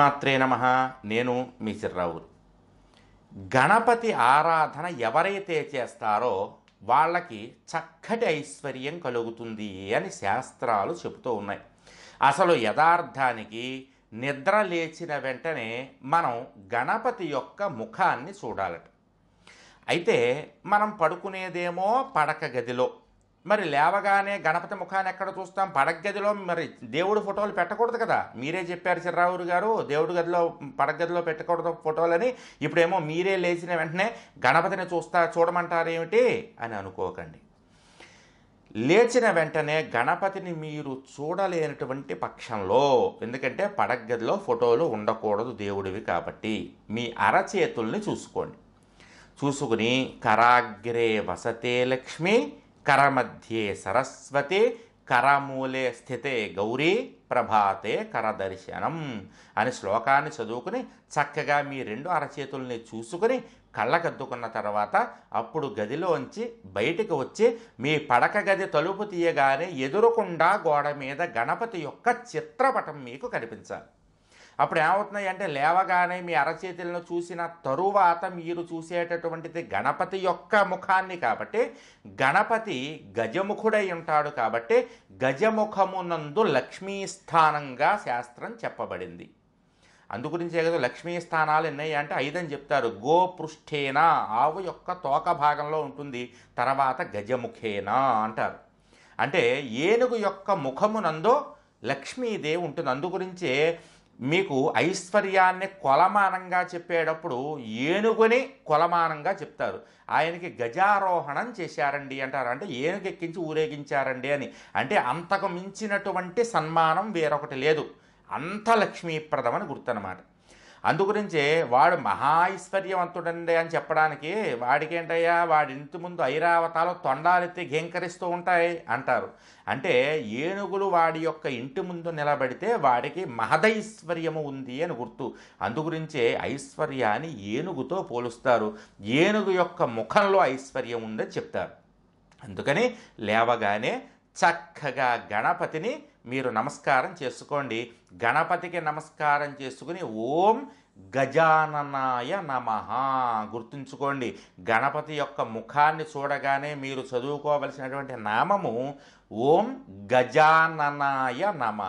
మాత్రే నమ నేను మీ రావు గణపతి ఆరాధన ఎవరైతే చేస్తారో వాళ్ళకి చక్కటి ఐశ్వర్యం కలుగుతుంది అని శాస్త్రాలు చెబుతూ ఉన్నాయి అసలు యథార్థానికి నిద్ర లేచిన వెంటనే మనం గణపతి యొక్క ముఖాన్ని చూడాలట అయితే మనం పడుకునేదేమో పడక గదిలో మరి లేవగానే గణపతి ముఖాన్ని ఎక్కడ చూస్తాం పడగదిలో మరి దేవుడు ఫోటోలు పెట్టకూడదు కదా మీరే చెప్పారు చిర్రావురు గారు దేవుడి గదిలో పడగదిలో పెట్టకూడదు ఫోటోలని ఇప్పుడేమో మీరే లేచిన వెంటనే గణపతిని చూస్తా చూడమంటారేమిటి అని అనుకోకండి లేచిన వెంటనే గణపతిని మీరు చూడలేనటువంటి పక్షంలో ఎందుకంటే పడగదిలో ఫోటోలు ఉండకూడదు దేవుడివి కాబట్టి మీ అరచేతుల్ని చూసుకోండి చూసుకుని కరాగ్రే వసతే లక్ష్మి కరమధ్యే సరస్వతే కరమూలే స్థితే గౌరీ ప్రభాతే కరదర్శనం అని శ్లోకాన్ని చదువుకుని చక్కగా మీ రెండు అరచేతుల్ని చూసుకుని కళ్ళకద్దుకున్న తర్వాత అప్పుడు గదిలోంచి బయటికి వచ్చి మీ పడక గది తలుపు తీయగానే ఎదురుకుండా గోడ మీద గణపతి యొక్క చిత్రపటం మీకు కనిపించాలి అప్పుడు ఏమవుతున్నాయి అంటే లేవగానే మీ అరచేతులను చూసిన తరువాత మీరు చూసేటటువంటిది గణపతి యొక్క ముఖాన్ని కాబట్టి గణపతి గజముఖుడై ఉంటాడు కాబట్టి గజముఖమునందు లక్ష్మీస్థానంగా శాస్త్రం చెప్పబడింది అందుగురించే కదా లక్ష్మీ స్థానాలు ఎన్నయ్య అంటే ఐదని చెప్తారు గోపృష్ఠేన ఆవు యొక్క తోక భాగంలో ఉంటుంది తర్వాత గజముఖేనా అంటారు అంటే ఏనుగు యొక్క ముఖమునందో లక్ష్మీదేవి ఉంటుంది అందుగురించే మీకు ఐశ్వర్యాన్ని కొలమానంగా చెప్పేటప్పుడు ఏనుగుని కొలమానంగా చెప్తారు ఆయనకి గజారోహణం చేశారండి అంటారు అంటే ఎక్కించి ఊరేగించారండి అని అంటే అంతకు మించినటువంటి సన్మానం వేరొకటి లేదు అంత లక్ష్మీప్రదమని అన్నమాట అందుగురించే వాడు మహా ఐశ్వర్యవంతుడండి అని చెప్పడానికి వాడికేంటయ్యా వాడి ఇంటి ముందు ఐరావతాలు తొండాలెత్తి ఘీంకరిస్తూ ఉంటాయి అంటారు అంటే ఏనుగులు వాడి యొక్క ఇంటి ముందు నిలబడితే వాడికి మహదైశ్వర్యము ఉంది అని గుర్తు అందుగురించే ఐశ్వర్యాన్ని ఏనుగుతో పోలుస్తారు ఏనుగు యొక్క ముఖంలో ఐశ్వర్యం ఉందని చెప్తారు అందుకని లేవగానే చక్కగా గణపతిని మీరు నమస్కారం చేసుకోండి గణపతికి నమస్కారం చేసుకుని ఓం గజాననాయ నమ గుర్తుంచుకోండి గణపతి యొక్క ముఖాన్ని చూడగానే మీరు చదువుకోవలసినటువంటి నామము ఓం గజాననాయ నమ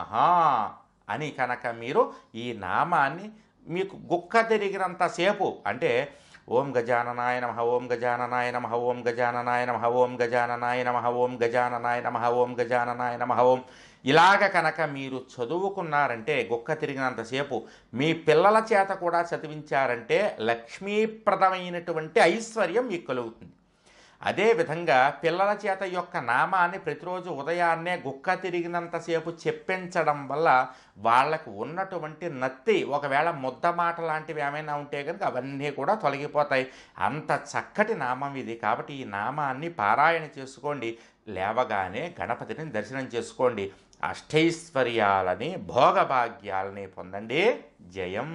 అని కనుక మీరు ఈ నామాన్ని మీకు గుక్క తిరిగినంతసేపు అంటే ఓం గజాననాయ నమ ఓం గజాననాయ నమ ఓం గజాననాయ నమ ఓం గజాననాయ నమ ఓం గజాననాయ నమ ఓం గజాననాయ నమ ఓం ఇలాగ కనుక మీరు చదువుకున్నారంటే గొక్క తిరిగినంతసేపు మీ పిల్లల చేత కూడా చదివించారంటే లక్ష్మీప్రదమైనటువంటి ఐశ్వర్యం మీకు కలుగుతుంది అదేవిధంగా పిల్లల చేత యొక్క నామాన్ని ప్రతిరోజు ఉదయాన్నే గుక్క తిరిగినంతసేపు చెప్పించడం వల్ల వాళ్ళకు ఉన్నటువంటి నత్తి ఒకవేళ ముద్ద మాట లాంటివి ఏమైనా ఉంటే కనుక అవన్నీ కూడా తొలగిపోతాయి అంత చక్కటి నామం ఇది కాబట్టి ఈ నామాన్ని పారాయణ చేసుకోండి లేవగానే గణపతిని దర్శనం చేసుకోండి అష్టైశ్వర్యాలని భోగభాగ్యాలని పొందండి జయం